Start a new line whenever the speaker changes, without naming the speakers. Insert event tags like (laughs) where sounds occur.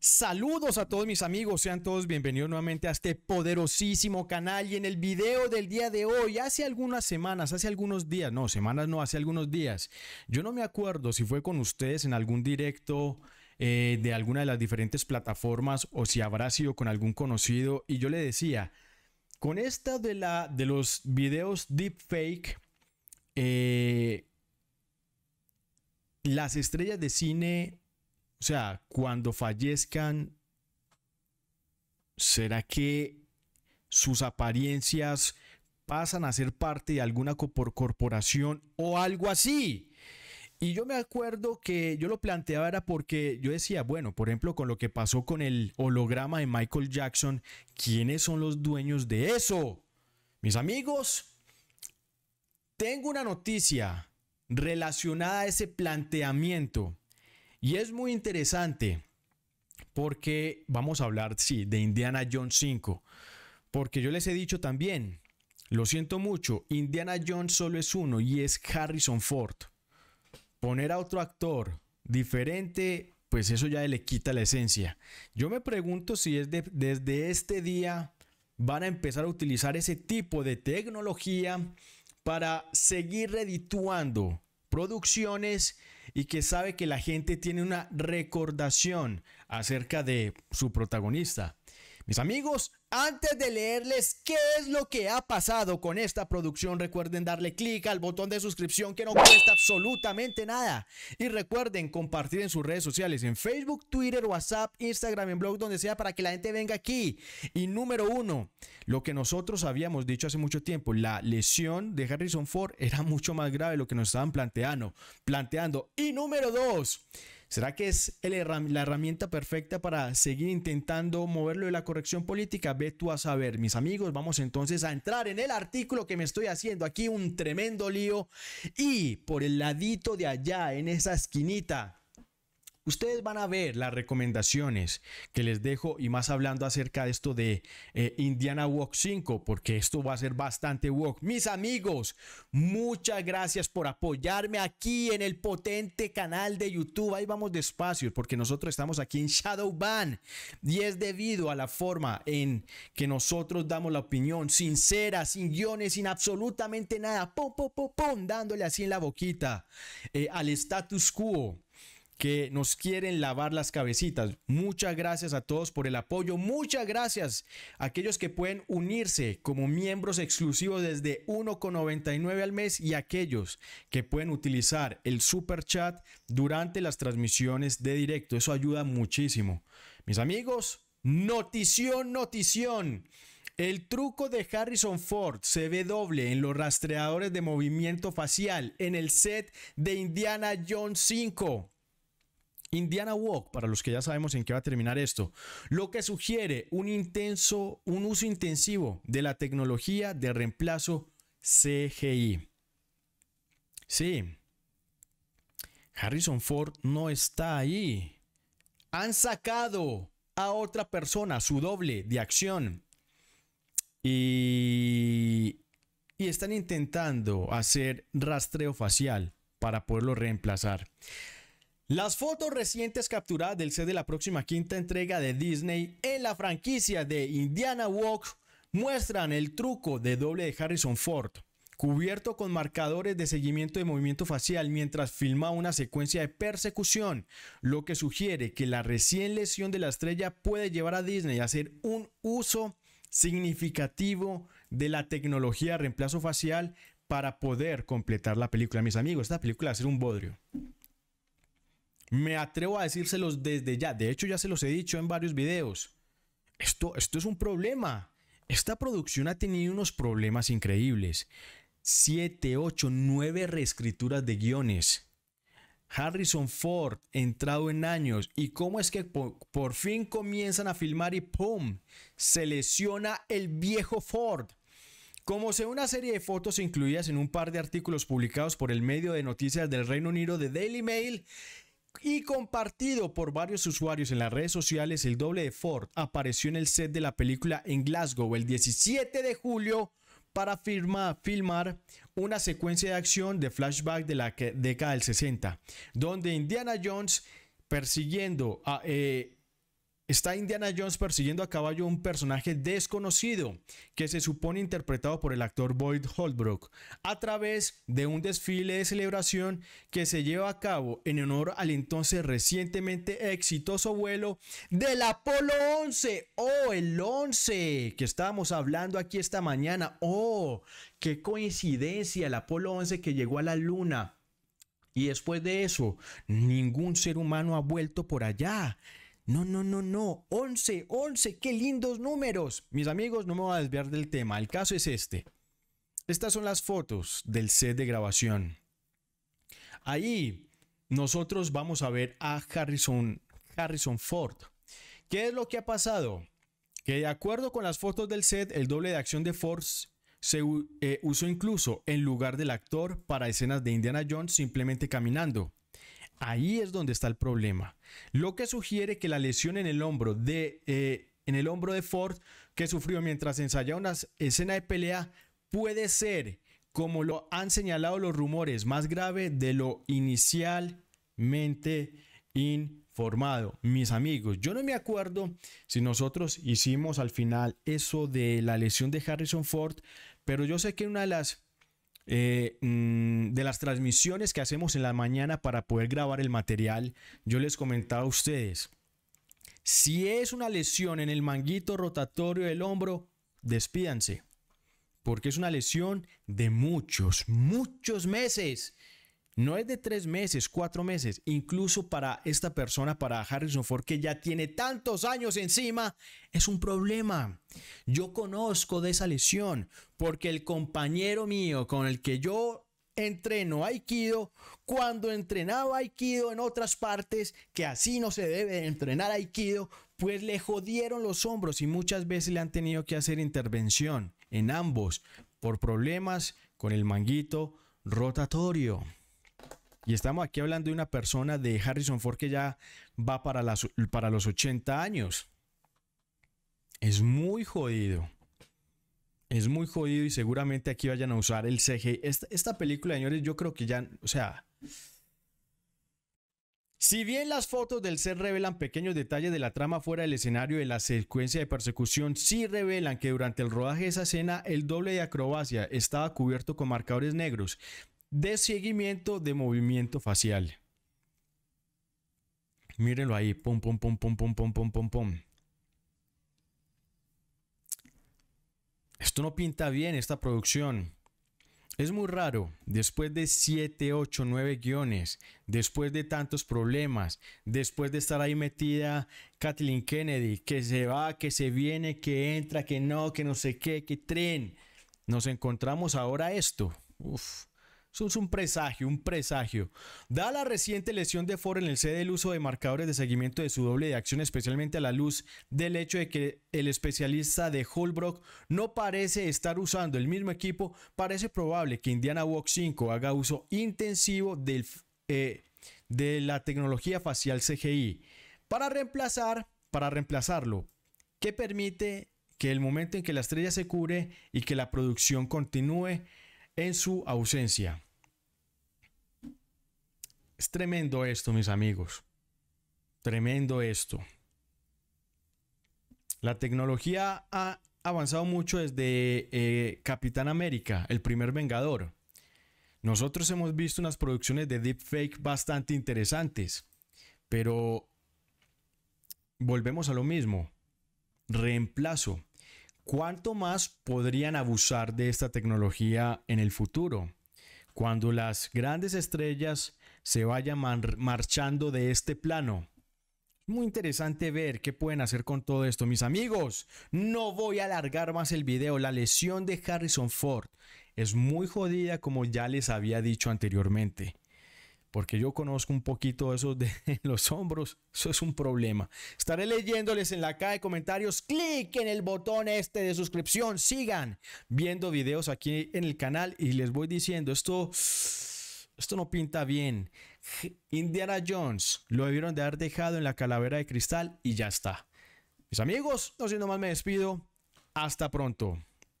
Saludos a todos mis amigos, sean todos bienvenidos nuevamente a este poderosísimo canal y en el video del día de hoy, hace algunas semanas, hace algunos días, no, semanas no, hace algunos días, yo no me acuerdo si fue con ustedes en algún directo eh, de alguna de las diferentes plataformas o si habrá sido con algún conocido y yo le decía, con esta de, la, de los videos deepfake, eh, las estrellas de cine o sea, cuando fallezcan, ¿será que sus apariencias pasan a ser parte de alguna corporación o algo así? Y yo me acuerdo que yo lo planteaba era porque yo decía, bueno, por ejemplo, con lo que pasó con el holograma de Michael Jackson, ¿quiénes son los dueños de eso? Mis amigos, tengo una noticia relacionada a ese planteamiento. Y es muy interesante porque vamos a hablar, sí, de Indiana Jones 5. Porque yo les he dicho también, lo siento mucho, Indiana Jones solo es uno y es Harrison Ford. Poner a otro actor diferente, pues eso ya le quita la esencia. Yo me pregunto si es desde este día van a empezar a utilizar ese tipo de tecnología para seguir redituando producciones y que sabe que la gente tiene una recordación acerca de su protagonista. Mis amigos, antes de leerles qué es lo que ha pasado con esta producción, recuerden darle clic al botón de suscripción que no cuesta absolutamente nada. Y recuerden compartir en sus redes sociales, en Facebook, Twitter, WhatsApp, Instagram, en blog, donde sea, para que la gente venga aquí. Y número uno, lo que nosotros habíamos dicho hace mucho tiempo, la lesión de Harrison Ford era mucho más grave de lo que nos estaban planteando. planteando. Y número dos, ¿Será que es la herramienta perfecta para seguir intentando moverlo de la corrección política? Ve tú a saber, mis amigos. Vamos entonces a entrar en el artículo que me estoy haciendo aquí, un tremendo lío. Y por el ladito de allá, en esa esquinita, Ustedes van a ver las recomendaciones que les dejo y más hablando acerca de esto de eh, Indiana Walk 5, porque esto va a ser bastante walk. Mis amigos, muchas gracias por apoyarme aquí en el potente canal de YouTube. Ahí vamos despacio, porque nosotros estamos aquí en Shadowban y es debido a la forma en que nosotros damos la opinión sincera, sin guiones, sin absolutamente nada, pum, pum, pum, pum, dándole así en la boquita eh, al status quo que nos quieren lavar las cabecitas. Muchas gracias a todos por el apoyo. Muchas gracias a aquellos que pueden unirse como miembros exclusivos desde 1,99 al mes y aquellos que pueden utilizar el super chat durante las transmisiones de directo. Eso ayuda muchísimo. Mis amigos, notición, notición. El truco de Harrison Ford se ve doble en los rastreadores de movimiento facial en el set de Indiana Jones 5. Indiana Walk, para los que ya sabemos en qué va a terminar esto, lo que sugiere un intenso, un uso intensivo de la tecnología de reemplazo CGI. Sí, Harrison Ford no está ahí. Han sacado a otra persona, su doble de acción. Y, y están intentando hacer rastreo facial para poderlo reemplazar. Las fotos recientes capturadas del set de la próxima quinta entrega de Disney en la franquicia de Indiana Walk muestran el truco de doble de Harrison Ford, cubierto con marcadores de seguimiento de movimiento facial mientras filma una secuencia de persecución, lo que sugiere que la recién lesión de la estrella puede llevar a Disney a hacer un uso significativo de la tecnología de reemplazo facial para poder completar la película. Mis amigos, esta película va a ser un bodrio. Me atrevo a decírselos desde ya. De hecho, ya se los he dicho en varios videos. Esto, esto es un problema. Esta producción ha tenido unos problemas increíbles. Siete, ocho, nueve reescrituras de guiones. Harrison Ford, entrado en años. ¿Y cómo es que por, fin comienzan a filmar y ¡pum! Se lesiona el viejo Ford. Como se una serie de fotos incluidas en un par de artículos publicados por el medio de noticias del Reino Unido de Daily Mail, y compartido por varios usuarios en las redes sociales, el doble de Ford apareció en el set de la película en Glasgow el 17 de julio para filmar una secuencia de acción de flashback de la década del 60, donde Indiana Jones persiguiendo a, eh, Está Indiana Jones persiguiendo a caballo un personaje desconocido que se supone interpretado por el actor Boyd Holbrook a través de un desfile de celebración que se lleva a cabo en honor al entonces recientemente exitoso vuelo del Apolo 11 o oh, el 11 que estábamos hablando aquí esta mañana. Oh, qué coincidencia el Apolo 11 que llegó a la luna. Y después de eso, ningún ser humano ha vuelto por allá. No, no, no, no. 11, 11. Qué lindos números. Mis amigos, no me voy a desviar del tema. El caso es este. Estas son las fotos del set de grabación. Ahí nosotros vamos a ver a Harrison, Harrison Ford. ¿Qué es lo que ha pasado? Que de acuerdo con las fotos del set, el doble de acción de Ford se eh, usó incluso en lugar del actor para escenas de Indiana Jones simplemente caminando. Ahí es donde está el problema. Lo que sugiere que la lesión en el hombro de, eh, en el hombro de Ford que sufrió mientras ensayaba una escena de pelea puede ser, como lo han señalado los rumores, más grave de lo inicialmente informado. Mis amigos, yo no me acuerdo si nosotros hicimos al final eso de la lesión de Harrison Ford, pero yo sé que una de las eh, mm, de las transmisiones que hacemos en la mañana para poder grabar el material, yo les comentaba a ustedes, si es una lesión en el manguito rotatorio del hombro, despídanse, porque es una lesión de muchos, muchos meses. No es de tres meses, cuatro meses, incluso para esta persona, para Harrison Ford, que ya tiene tantos años encima, es un problema. Yo conozco de esa lesión, porque el compañero mío con el que yo entreno Aikido, cuando entrenaba Aikido en otras partes, que así no se debe entrenar Aikido, pues le jodieron los hombros y muchas veces le han tenido que hacer intervención en ambos por problemas con el manguito rotatorio. Y estamos aquí hablando de una persona de Harrison Ford que ya va para, para los 80 años. Es muy jodido. Es muy jodido y seguramente aquí vayan a usar el CG. Esta, película, señores, yo creo que ya, o sea... Si bien las fotos del ser revelan pequeños detalles de la trama fuera del escenario de la secuencia de persecución, sí revelan que durante el rodaje de esa escena el doble de acrobacia estaba cubierto con marcadores negros, de seguimiento de movimiento facial. Mírenlo ahí, pum, pum, pum, pum, pum, pum, pum, pum, pum. Esto no pinta bien, esta producción. Es muy raro, después de 7, 8, 9 guiones, después de tantos problemas, después de estar ahí metida Kathleen Kennedy, que se va, que se viene, que entra, que no, que no sé qué, que tren, nos encontramos ahora esto. Uf. Eso es un presagio, un presagio. Da la reciente lesión de Ford en el cd del uso de marcadores de seguimiento de su doble de acción, especialmente a la luz del hecho de que el especialista de Holbrook no parece estar usando el mismo equipo, parece probable que Indiana Walk 5 haga uso intensivo del, eh, de la tecnología facial CGI para reemplazar, para reemplazarlo, que permite que el momento en que la estrella se cure y que la producción continúe en su ausencia. Es tremendo esto, mis amigos. Tremendo esto. La tecnología ha avanzado mucho desde eh, Capitán América, el primer Vengador. Nosotros hemos visto unas producciones de deepfake bastante interesantes, pero volvemos a lo mismo. Reemplazo. ¿Cuánto más podrían abusar de esta tecnología en el futuro? Cuando las grandes estrellas se vaya marchando de este plano. Muy interesante ver qué pueden hacer con todo esto, mis amigos. No voy a alargar más el video. La lesión de Harrison Ford es muy jodida, como ya les había dicho anteriormente. Porque yo conozco un poquito eso de (laughs) los hombros. Eso es un problema. Estaré leyéndoles en la caja de comentarios. Clic en el botón este de suscripción. Sigan viendo videos aquí en el canal y les voy diciendo esto esto no pinta bien. Indiana Jones lo debieron de haber dejado en la calavera de cristal y ya está. Mis amigos, no siendo más me despido. Hasta pronto.